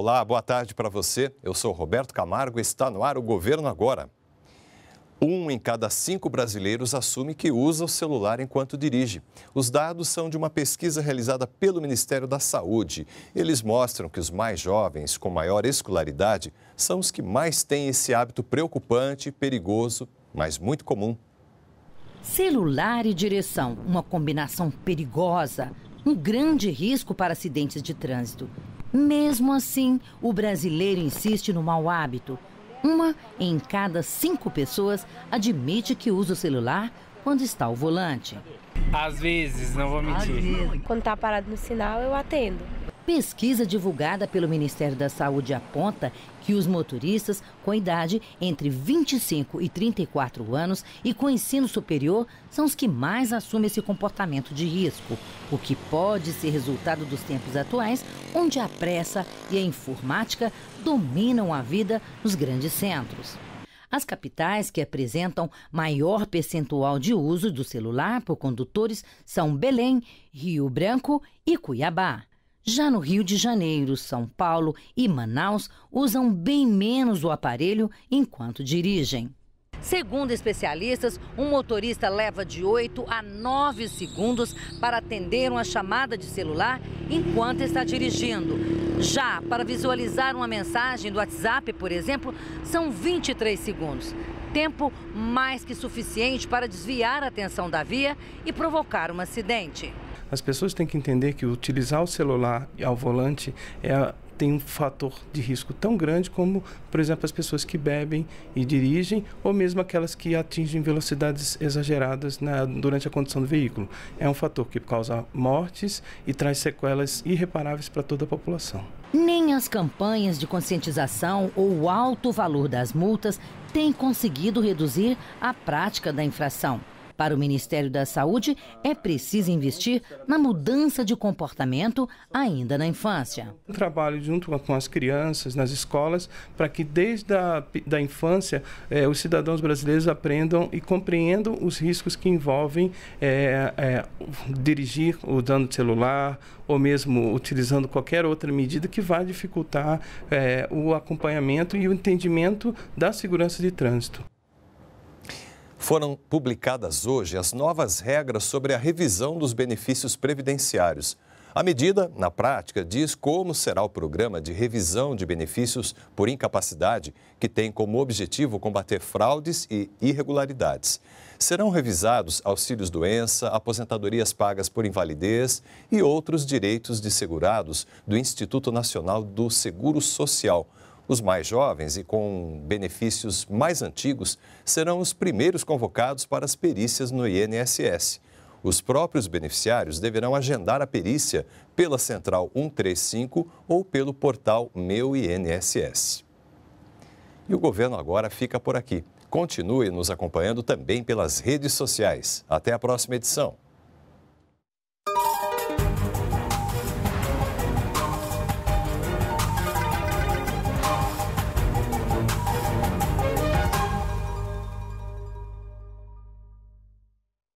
Olá, boa tarde para você. Eu sou Roberto Camargo e está no ar o Governo Agora. Um em cada cinco brasileiros assume que usa o celular enquanto dirige. Os dados são de uma pesquisa realizada pelo Ministério da Saúde. Eles mostram que os mais jovens com maior escolaridade são os que mais têm esse hábito preocupante, perigoso, mas muito comum. Celular e direção, uma combinação perigosa, um grande risco para acidentes de trânsito. Mesmo assim, o brasileiro insiste no mau hábito. Uma em cada cinco pessoas admite que usa o celular quando está ao volante. Às vezes, não vou mentir. Quando está parado no sinal, eu atendo pesquisa divulgada pelo Ministério da Saúde aponta que os motoristas com idade entre 25 e 34 anos e com ensino superior são os que mais assumem esse comportamento de risco, o que pode ser resultado dos tempos atuais, onde a pressa e a informática dominam a vida nos grandes centros. As capitais que apresentam maior percentual de uso do celular por condutores são Belém, Rio Branco e Cuiabá. Já no Rio de Janeiro, São Paulo e Manaus usam bem menos o aparelho enquanto dirigem. Segundo especialistas, um motorista leva de 8 a 9 segundos para atender uma chamada de celular enquanto está dirigindo. Já para visualizar uma mensagem do WhatsApp, por exemplo, são 23 segundos. Tempo mais que suficiente para desviar a atenção da via e provocar um acidente. As pessoas têm que entender que utilizar o celular ao volante é tem um fator de risco tão grande como, por exemplo, as pessoas que bebem e dirigem, ou mesmo aquelas que atingem velocidades exageradas na, durante a condução do veículo. É um fator que causa mortes e traz sequelas irreparáveis para toda a população. Nem as campanhas de conscientização ou o alto valor das multas têm conseguido reduzir a prática da infração. Para o Ministério da Saúde, é preciso investir na mudança de comportamento ainda na infância. Eu trabalho junto com as crianças, nas escolas, para que desde a da infância eh, os cidadãos brasileiros aprendam e compreendam os riscos que envolvem eh, eh, dirigir usando celular ou mesmo utilizando qualquer outra medida que vá dificultar eh, o acompanhamento e o entendimento da segurança de trânsito. Foram publicadas hoje as novas regras sobre a revisão dos benefícios previdenciários. A medida, na prática, diz como será o programa de revisão de benefícios por incapacidade, que tem como objetivo combater fraudes e irregularidades. Serão revisados auxílios doença, aposentadorias pagas por invalidez e outros direitos de segurados do Instituto Nacional do Seguro Social, os mais jovens e com benefícios mais antigos serão os primeiros convocados para as perícias no INSS. Os próprios beneficiários deverão agendar a perícia pela Central 135 ou pelo portal Meu INSS. E o governo agora fica por aqui. Continue nos acompanhando também pelas redes sociais. Até a próxima edição.